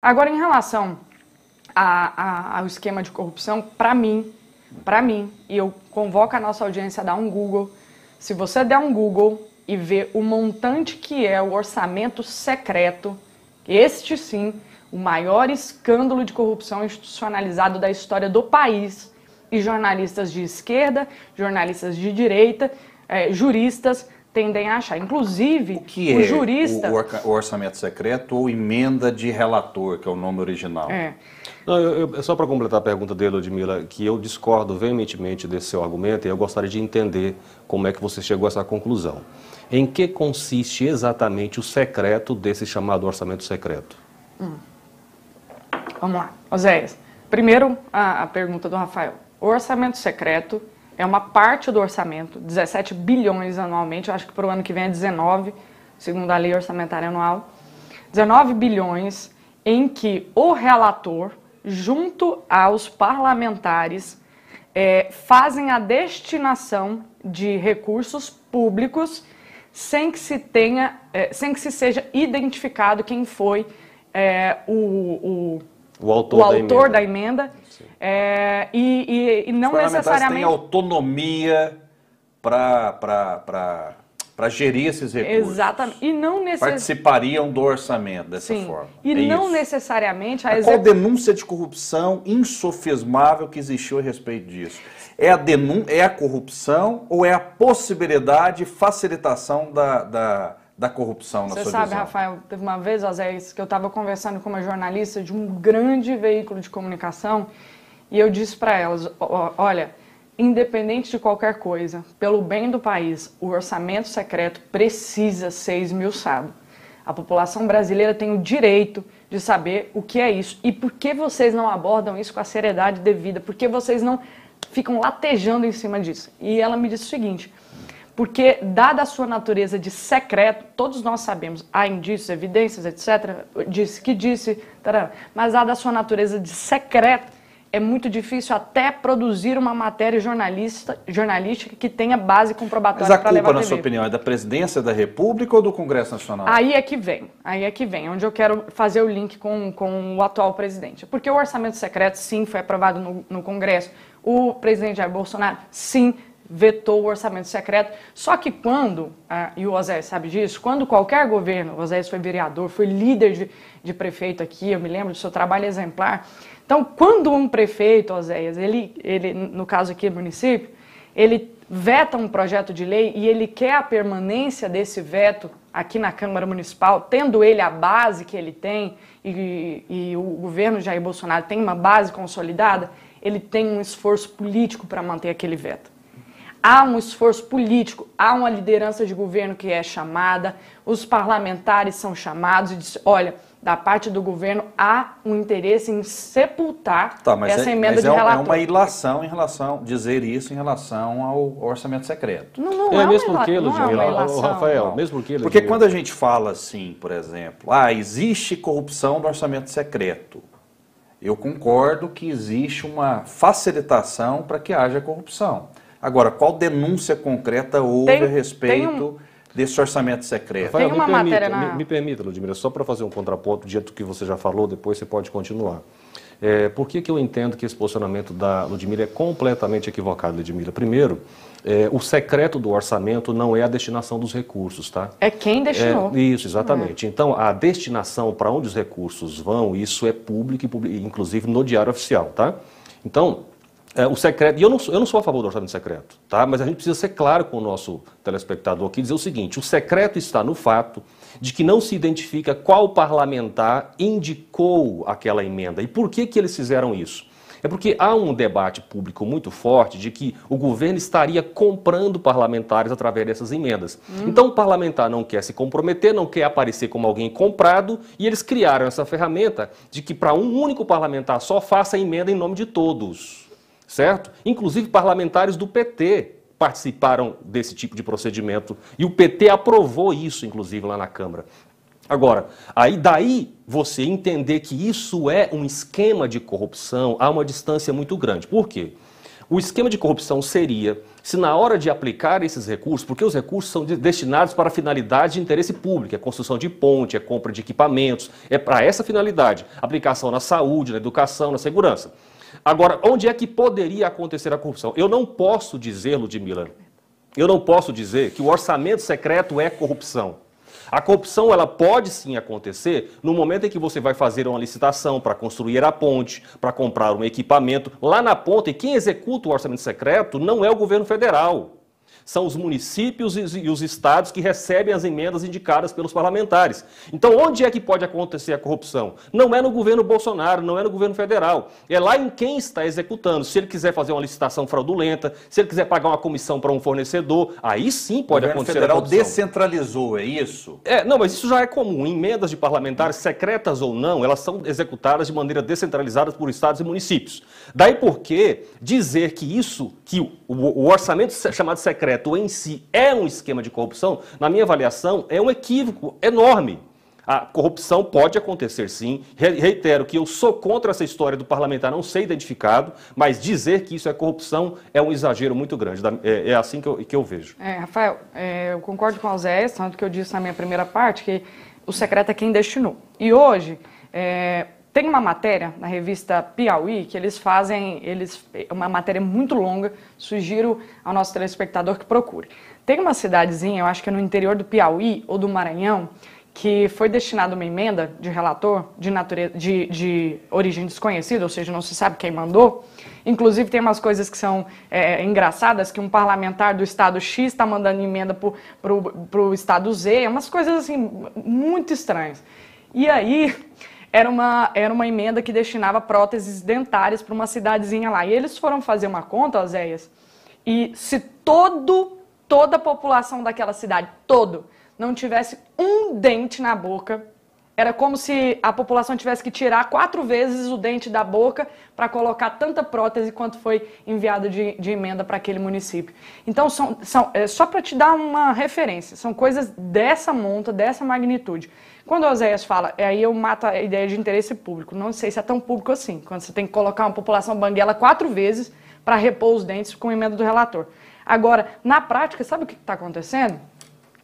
Agora, em relação a, a, ao esquema de corrupção, para mim, para mim, e eu convoco a nossa audiência a dar um Google, se você der um Google e ver o montante que é o orçamento secreto, este sim, o maior escândalo de corrupção institucionalizado da história do país, e jornalistas de esquerda, jornalistas de direita, eh, juristas tendem a achar. Inclusive, o, que é o é jurista. O, orçamento secreto ou emenda de relator, que é o nome original. É. Não, eu, eu, é só para completar a pergunta dele, Ludmila, que eu discordo veementemente desse seu argumento e eu gostaria de entender como é que você chegou a essa conclusão. Em que consiste exatamente o secreto desse chamado orçamento secreto? Hum. Vamos lá. Oséias, primeiro a, a pergunta do Rafael. O orçamento secreto é uma parte do orçamento, 17 bilhões anualmente, eu acho que para o ano que vem é 19, segundo a lei orçamentária anual, 19 bilhões em que o relator, junto aos parlamentares, é, fazem a destinação de recursos públicos sem que se tenha, é, sem que se seja identificado quem foi é, o, o o autor, o autor da emenda. Da emenda é, e, e, e, não necessariamente. tem autonomia para para gerir esses recursos. Exatamente. E não necess... Participariam do orçamento dessa Sim. forma. E é não isso. necessariamente a, exec... É qual denúncia de corrupção insofismável que existiu a respeito disso? É a, denun... é a corrupção ou é a possibilidade de facilitação da, da da corrupção na Você sua sabe, visão? Rafael, teve uma vez, Azéis, que eu estava conversando com uma jornalista de um grande veículo de comunicação e eu disse para elas, olha, independente de qualquer coisa, pelo bem do país, o orçamento secreto precisa ser esmiuçado. A população brasileira tem o direito de saber o que é isso e por que vocês não abordam isso com a seriedade devida, por que vocês não ficam latejando em cima disso. E ela me disse o seguinte: porque, dada a sua natureza de secreto, todos nós sabemos, há indícios, evidências, etc., disse que disse, mas dada a sua natureza de secreto, é muito difícil até produzir uma matéria jornalista, jornalística que tenha base comprobatória para levar a culpa, na sua opinião, é da presidência da República ou do Congresso Nacional? Aí é que vem, aí é que vem, onde eu quero fazer o link com, com o atual presidente. Porque o orçamento secreto, sim, foi aprovado no, no Congresso. O presidente Jair Bolsonaro, sim, vetou o orçamento secreto. Só que quando, ah, e o Osés sabe disso, quando qualquer governo, o Osés foi vereador, foi líder de, de, prefeito aqui, eu me lembro do seu trabalho exemplar. Então, quando um prefeito, Oséias, ele, ele, no caso aqui do município, ele veta um projeto de lei e ele quer a permanência desse veto aqui na Câmara Municipal, tendo ele a base que ele tem, e, e o governo Jair Bolsonaro tem uma base consolidada, ele tem um esforço político para manter aquele veto há um esforço político, há uma liderança de governo que é chamada, os parlamentares são chamados e diz, olha, da parte do governo há um interesse em sepultar tá, essa é, emenda mas de é, relator. É uma ilação em relação, dizer isso em relação ao orçamento secreto. Não, não é, é mesmo uma, que, não é uma Rafael, não. mesmo que... Porque quando a gente fala assim, por exemplo, ah, existe corrupção no orçamento secreto, eu concordo que existe uma facilitação para que haja corrupção. Agora, qual denúncia concreta houve tem, a respeito desse orçamento secreto. Rafael, Tem uma me matéria permita, na... me, me permita, Ludmila, só para fazer um contraponto, dito que você já falou, depois você pode continuar. É, por que, que eu entendo que esse posicionamento da Ludmila é completamente equivocado, Ludmila? Primeiro, é, o secreto do orçamento não é a destinação dos recursos, tá? É quem destinou. É, isso, exatamente. É. Então, a destinação para onde os recursos vão, isso é público, inclusive no Diário Oficial, tá? Então, é, o secreto, e eu não, sou, eu não sou a favor do orçamento secreto, tá? mas a gente precisa ser claro com o nosso telespectador aqui, dizer o seguinte: o secreto está no fato de que não se identifica qual parlamentar indicou aquela emenda. E por que, que eles fizeram isso? É porque há um debate público muito forte de que o governo estaria comprando parlamentares através dessas emendas. Hum. Então o parlamentar não quer se comprometer, não quer aparecer como alguém comprado, e eles criaram essa ferramenta de que para um único parlamentar só faça a emenda em nome de todos certo? Inclusive parlamentares do PT participaram desse tipo de procedimento e o PT aprovou isso, inclusive, lá na Câmara. Agora, aí daí você entender que isso é um esquema de corrupção há uma distância muito grande. Por quê? O esquema de corrupção seria se na hora de aplicar esses recursos, porque os recursos são destinados para finalidade de interesse público, é construção de ponte, é compra de equipamentos, é para essa finalidade, aplicação na saúde, na educação, na segurança. Agora, onde é que poderia acontecer a corrupção? Eu não posso dizer, Ludmilla, eu não posso dizer que o orçamento secreto é corrupção. A corrupção ela pode sim acontecer no momento em que você vai fazer uma licitação para construir a ponte, para comprar um equipamento. Lá na ponta, e quem executa o orçamento secreto não é o governo federal são os municípios e os estados que recebem as emendas indicadas pelos parlamentares. Então, onde é que pode acontecer a corrupção? Não é no governo Bolsonaro, não é no governo federal. É lá em quem está executando. Se ele quiser fazer uma licitação fraudulenta, se ele quiser pagar uma comissão para um fornecedor, aí sim pode o acontecer federal a corrupção. descentralizou, é isso? É, não, mas isso já é comum. Emendas de parlamentares, secretas ou não, elas são executadas de maneira descentralizada por estados e municípios. Daí porque dizer que isso, que o orçamento chamado secreto, decreto em si é um esquema de corrupção, na minha avaliação, é um equívoco enorme. A corrupção pode acontecer sim. Reitero que eu sou contra essa história do parlamentar não ser identificado, mas dizer que isso é corrupção é um exagero muito grande. É, é, assim que eu, que eu vejo. É, Rafael, é, eu concordo com o Zé, tanto que eu disse na minha primeira parte que o secreto é quem destinou. E hoje, é, tem uma matéria na revista Piauí que eles fazem, eles, uma matéria muito longa, sugiro ao nosso telespectador que procure. Tem uma cidadezinha, eu acho que é no interior do Piauí ou do Maranhão, que foi destinada uma emenda de relator de, natureza, de, de origem desconhecida, ou seja, não se sabe quem mandou. Inclusive, tem umas coisas que são é, engraçadas, que um parlamentar do estado X está mandando emenda para o estado Z, umas coisas assim muito estranhas. E aí, era uma, era uma emenda que destinava próteses dentárias para uma cidadezinha lá. E eles foram fazer uma conta, Oséias, e se todo, toda a população daquela cidade, todo, não tivesse um dente na boca, era como se a população tivesse que tirar quatro vezes o dente da boca para colocar tanta prótese quanto foi enviado de, de emenda para aquele município. Então, são, são é, só para te dar uma referência, são coisas dessa monta, dessa magnitude. Quando o Oséias fala, é aí eu mato a ideia de interesse público. Não sei se é tão público assim, quando você tem que colocar uma população banguela quatro vezes para repor os dentes com emenda do relator. Agora, na prática, sabe o que está acontecendo?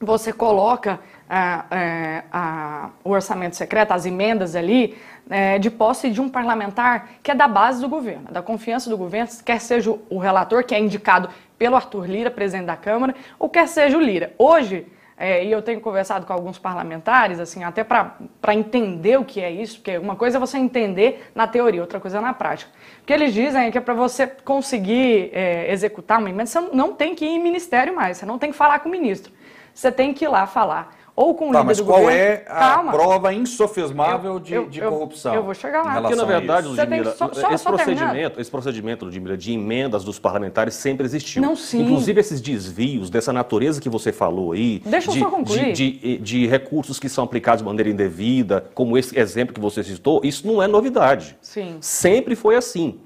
Você coloca a, é, a, é, a, o orçamento secreto, as emendas ali, é, de posse de um parlamentar que é da base do governo, da confiança do governo, quer seja o relator, que é indicado pelo Arthur Lira, presidente da Câmara, ou quer seja o Lira. Hoje, é, e eu tenho conversado com alguns parlamentares, assim, até para entender o que é isso, porque uma coisa é você entender na teoria, outra coisa é na prática. O que eles dizem é que é para você conseguir é, executar uma emenda, você não tem que ir em ministério mais, você não tem que falar com o ministro, você tem que ir lá falar ou com o tá, líder mas do qual governo. é a Calma. prova insofismável eu, de, eu, corrupção? Eu, eu, vou chegar lá. Porque, na verdade, Ludmila, só, esse, procedimento, esse procedimento, Ludmila, de emendas dos parlamentares sempre existiu. Não, sim. Inclusive, esses desvios dessa natureza que você falou aí, Deixa de, eu só concluir. De, de, de recursos que são aplicados de maneira indevida, como esse exemplo que você citou, isso não é novidade. Sim. Sempre foi assim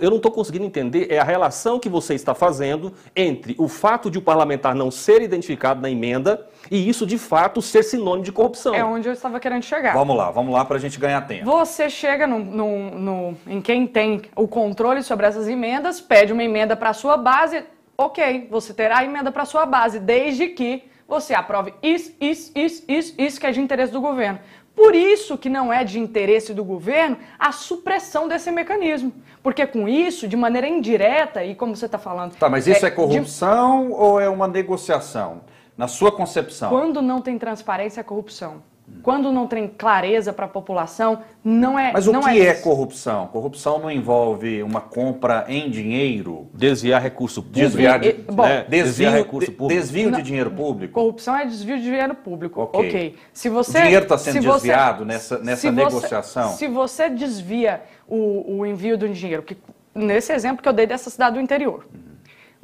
eu não estou conseguindo entender é a relação que você está fazendo entre o fato de o parlamentar não ser identificado na emenda e isso de fato ser sinônimo de corrupção. É onde eu estava querendo chegar. Vamos lá, vamos lá para a gente ganhar tempo. Você chega no, no, no, em quem tem o controle sobre essas emendas, pede uma emenda para a sua base, ok, você terá a emenda para a sua base, desde que você aprove isso, isso, isso, isso, isso que é de interesse do governo. Por isso que não é de interesse do governo a supressão desse mecanismo. Porque com isso, de maneira indireta, e como você está falando... Tá, mas isso é, é corrupção de... ou é uma negociação? Na sua concepção? Quando não tem transparência, é corrupção. Quando não tem clareza para a população, não é. Mas o é que é, é corrupção? Corrupção não envolve uma compra em dinheiro? Desviar recurso público. Né? Desviar, de, Bom, né? desvio, desviar recurso público. Desvio de dinheiro público? Corrupção é desvio de dinheiro público. Ok. okay. Se você, o dinheiro está sendo se desviado você, nessa, nessa se negociação? Você, se você desvia o, o envio do dinheiro, que, nesse exemplo que eu dei dessa cidade do interior. Uhum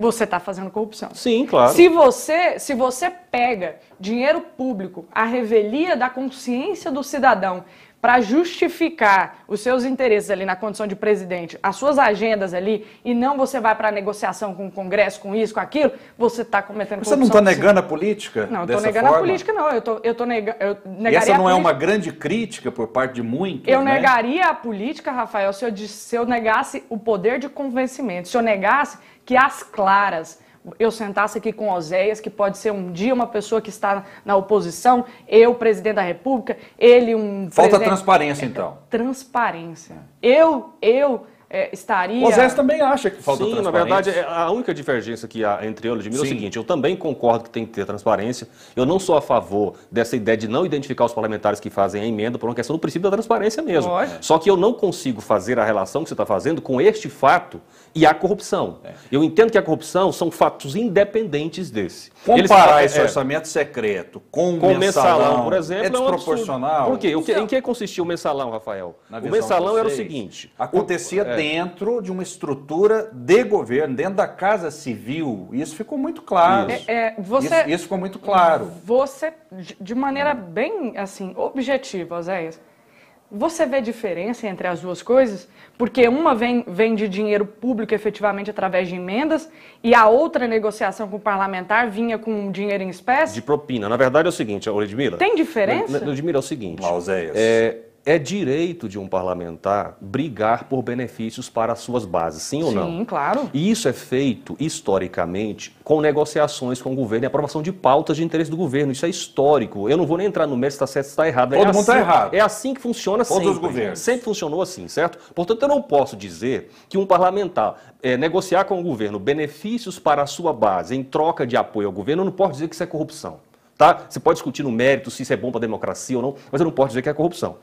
você está fazendo corrupção. Sim, claro. Se você, se você pega dinheiro público, a revelia da consciência do cidadão para justificar os seus interesses ali na condição de presidente, as suas agendas ali, e não você vai para a negociação com o Congresso, com isso, com aquilo, você está cometendo corrupção. Você não está negando a política? Não, eu estou negando forma. a política, não. Eu tô, eu tô nega, eu negaria Essa não é uma grande crítica por parte de muitos. Eu né? negaria a política, Rafael, se eu, se eu negasse o poder de convencimento, se eu negasse que as claras eu sentasse aqui com Oséias, que pode ser um dia uma pessoa que está na oposição, eu, presidente da República, ele um. Falta presidente... transparência, então. É, transparência. Eu, eu. É, estaria. O Zé também acha que falta Sim, transparência. na verdade, é, a única divergência que há entre eu e Ludmilla é o seguinte: eu também concordo que tem que ter transparência. Eu não sou a favor dessa ideia de não identificar os parlamentares que fazem a emenda por uma questão do princípio da transparência mesmo. Só que eu não consigo fazer a relação que você está fazendo com este fato e a corrupção. É. Eu entendo que a corrupção são fatos independentes desse. Comparar Eles... esse é, orçamento secreto com, com o mensalão, mensalão, por exemplo, é desproporcional. É um por quê? O que, então, em que consistia o mensalão, Rafael? o mensalão era o seguinte: acontecia o... É. dentro de uma estrutura de governo, dentro da Casa Civil. Isso ficou muito claro. Isso, é, é você... isso, isso ficou muito claro. Você, de maneira bem assim objetiva, Zéias você vê diferença entre as duas coisas? Porque uma vem, vem de dinheiro público efetivamente através de emendas e a outra negociação com o parlamentar vinha com dinheiro em espécie? De propina. Na verdade é o seguinte, Ludmila. Tem diferença? Ludmila, é o seguinte. Lauseias. É, é direito de um parlamentar brigar por benefícios para as suas bases, sim ou sim, não? Sim, claro. E isso é feito, historicamente, com negociações com o governo e aprovação de pautas de interesse do governo. Isso é histórico. Eu não vou nem entrar no mérito se está certo se está errado. É Todo é mundo tá assim, está errado. É assim que funciona Todos sempre. os governos. Sempre funcionou assim, certo? Portanto, eu não posso dizer que um parlamentar é, negociar com o governo benefícios para a sua base em troca de apoio ao governo, eu não posso dizer que isso é corrupção. Tá? Você pode discutir no mérito se isso é bom para a democracia ou não, mas eu não posso dizer que é corrupção.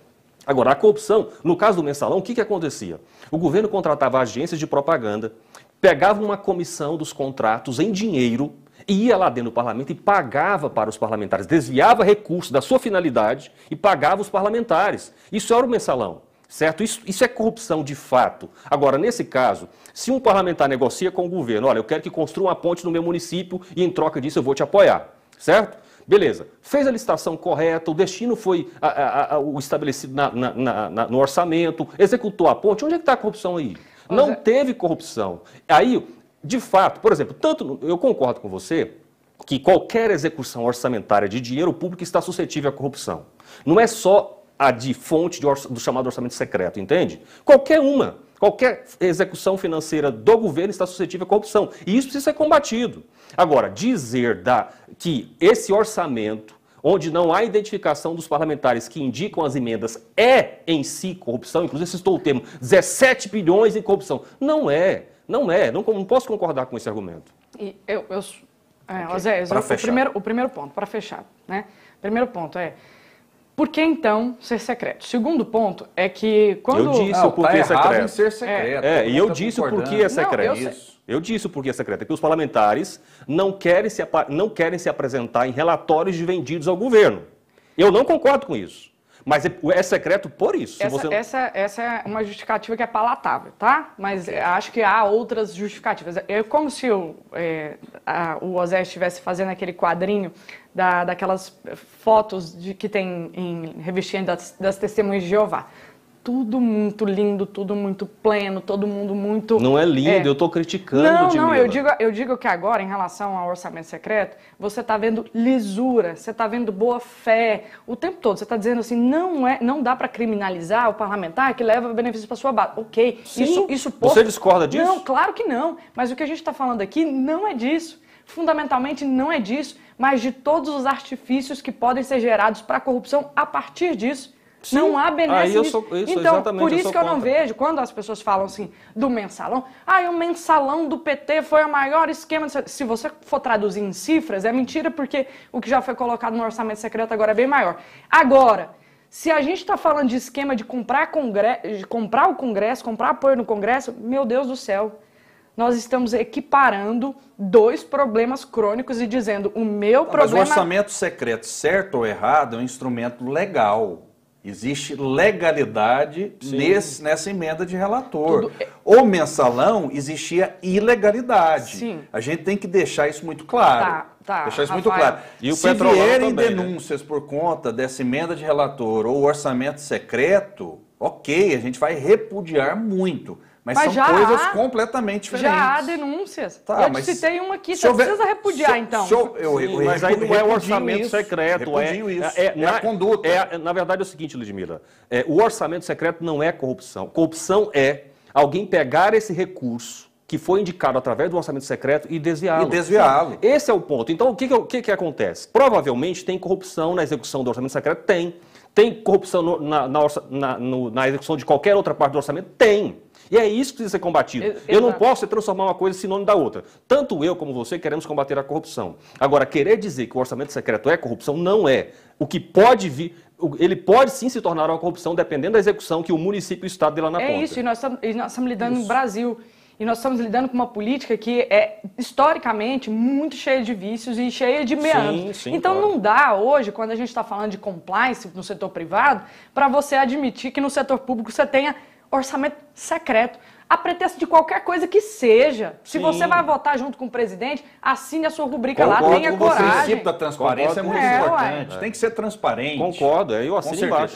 Agora, a corrupção, no caso do mensalão, o que, que acontecia? O governo contratava agências de propaganda, pegava uma comissão dos contratos em dinheiro, ia lá dentro do parlamento e pagava para os parlamentares, desviava recursos da sua finalidade e pagava os parlamentares. Isso era o mensalão. Certo? Isso, isso é corrupção de fato. Agora, nesse caso, se um parlamentar negocia com o governo, olha, eu quero que construa uma ponte no meu município e em troca disso eu vou te apoiar, certo? Beleza, fez a licitação correta, o destino foi a, a, a, o estabelecido na, na, na, no orçamento, executou a ponte. Onde é que está a corrupção aí? Não é... teve corrupção. Aí, de fato, por exemplo, tanto eu concordo com você que qualquer execução orçamentária de dinheiro público está suscetível à corrupção. Não é só a de fonte de do chamado orçamento secreto, entende? Qualquer uma. Qualquer execução financeira do governo está suscetível à corrupção. E isso precisa ser combatido. Agora, dizer da, que esse orçamento, onde não há identificação dos parlamentares que indicam as emendas, é em si corrupção, inclusive citou o termo 17 bilhões em corrupção. Não é, não é. Não, não posso concordar com esse argumento. E eu, eu, é, okay. o, primeiro, o primeiro ponto, para fechar, né? Primeiro ponto é. Por que então ser secreto? Segundo ponto é que quando. Eu disse não, o porquê tá é secreto. Em ser secreto. É, é e eu tá disse o porquê é secreto. Não, eu, eu, disse o porquê é secreto. É que os parlamentares não querem, se, não querem se apresentar em relatórios vendidos ao governo. Eu não concordo com isso. Mas é, é secreto por isso. Essa, você... essa, essa é uma justificativa que é palatável, tá? Mas é, acho que há outras justificativas. É como se o, é, a, o Osé estivesse fazendo aquele quadrinho da, daquelas fotos de, que tem em revistinha das, das testemunhas de Jeová tudo muito lindo, tudo muito pleno, todo mundo muito. Não é lindo, é... eu estou criticando. Não, Dimila. não, eu digo, eu digo que agora, em relação ao orçamento secreto, você está vendo lisura, você está vendo boa fé o tempo todo. Você está dizendo assim, não é, não dá para criminalizar o parlamentar que leva benefício para sua base. Ok, Sim. isso, isso Você discorda disso? Não, claro que não. Mas o que a gente está falando aqui não é disso. Fundamentalmente não é disso, mas de todos os artifícios que podem ser gerados para a corrupção a partir disso. Sim. Não há benefício. Ah, sou, isso, então, por isso que eu não vejo, quando as pessoas falam assim do mensalão, ah, o mensalão do PT foi o maior esquema. Se você for traduzir em cifras, é mentira, porque o que já foi colocado no orçamento secreto agora é bem maior. Agora, se a gente está falando de esquema de comprar, congre... de comprar o Congresso, comprar apoio no Congresso, meu Deus do céu, nós estamos equiparando dois problemas crônicos e dizendo o meu problema. Mas o orçamento secreto, certo ou errado, é um instrumento legal. Existe legalidade nesse, nessa emenda de relator. É... O mensalão existia ilegalidade. Sim. A gente tem que deixar isso muito claro. Tá, tá, deixar isso Rafael. muito claro. E o Se vierem também, né? denúncias né? por conta dessa emenda de relator ou orçamento secreto, ok, a gente vai repudiar muito. Mas, mas são coisas há, completamente diferentes. Já há denúncias. Tá, eu mas te citei uma aqui, tá? você precisa repudiar, se, então. Se eu, eu, Sim, eu, mas aí não é o orçamento isso, secreto, é, isso, é, é, é na, a conduta. É, na verdade é o seguinte, Ludmila, é, o orçamento secreto não é corrupção. Corrupção é alguém pegar esse recurso que foi indicado através do orçamento secreto e desviá-lo. E desviá-lo. Esse é o ponto. Então, o que, que, que, que acontece? Provavelmente tem corrupção na execução do orçamento secreto? Tem. Tem corrupção no, na, na, na, no, na execução de qualquer outra parte do orçamento? Tem. E é isso que precisa ser combatido. Eu não posso transformar uma coisa em sinônimo da outra. Tanto eu como você queremos combater a corrupção. Agora, querer dizer que o orçamento secreto é corrupção, não é. O que pode vir, ele pode sim se tornar uma corrupção dependendo da execução que o município e o Estado dê lá na é ponta. É isso, e nós estamos, e nós estamos lidando isso. no Brasil. E nós estamos lidando com uma política que é historicamente muito cheia de vícios e cheia de meandros. então claro. não dá hoje, quando a gente está falando de compliance no setor privado, para você admitir que no setor público você tenha orçamento secreto, a pretexto de qualquer coisa que seja. Se Sim. você vai votar junto com o presidente, assine a sua rubrica Concordo lá, tenha com coragem. O princípio da transparência Concordo. é muito é, importante. É. Tem que ser transparente. Concordo, é, eu assino embaixo.